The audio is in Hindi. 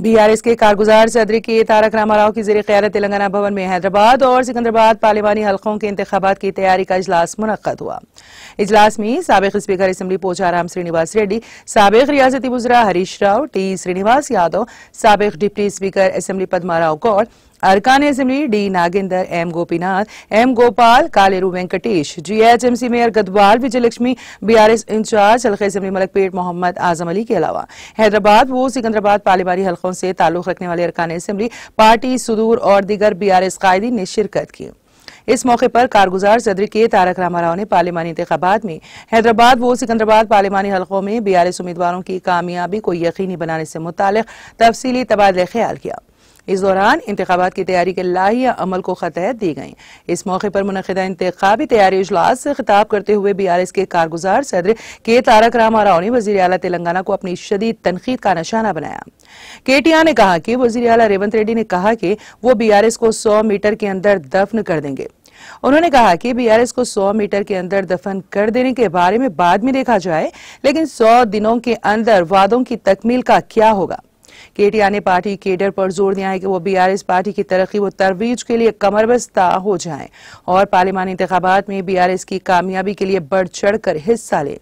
बीआरएस के कारगुजार सदर के तारक रामाराव की जेर क्यार तेलंगाना भवन में हैदराबाद और सिकंदराबाद पार्लिमानी हलकों के इंतबात की तैयारी का इजलास मुनद हुआ इजलास में सबक स्पीकर असम्बली पोचाराम श्रीनिवास रेड्डी सबक रियासती बुजरा हरीश राव टी श्रीनिवास यादव सबक डिप्टी स्पीकर पदमा राव कौर अरकान assembly D Nagendra M Gopinath M Gopal Kaleru Venkatesh GHMC mayor Gadwal Vijayalakshmi BRS incharge हल्के असम्बली मलकपेट मोहम्मद आजम अली के अलावा हैदराबाद वो सिकंदराबाद पालीबारी हल्कों से ताल्लुक रखने वाले अरकान असम्बली पार्टी सुदूर और दीगर बीआरएस कायदीन ने शिरकत की इस मौके पर कारगुजार सदर के तारक रामा राव ने पार्लिमानी इंतबात में हैदराबाद वो सिकंदराबाद पार्लिमानी हल्कों में बीआरएस उम्मीदवारों की कामयाबी को यकीनी बनाने से मुतल तफसीली तबादला ख्याल किया इस दौरान इंतबात की तैयारी के लाही अमल को खतह दी गई इस मौके पर मुनदा इंतबी तैयारी इजलास से खिताब करते हुए बी आर एस के कारगुजार सदर के तारक राम आराव ने वजी अला तेलंगाना को अपनी शदीद तनकीद का निशाना बनाया के टी आर ने कहा कि वजी अला रेवंत रेड्डी ने कहा कि वो बी आर एस को सौ मीटर के अंदर दफन कर देंगे उन्होंने कहा कि बीआरएस को 100 मीटर के अंदर दफन कर देने के बारे में बाद में देखा जाए लेकिन 100 दिनों के अंदर वादों की तकमील का क्या होगा केटीआर ने पार्टी केडर पर जोर दिया है कि वो बीआरएस पार्टी की तरक्की व तरवीज के लिए कमरबस्ता हो जाए और पार्लियामानी इंतबात में बीआरएस की कामयाबी के लिए बढ़ चढ़ कर हिस्सा लें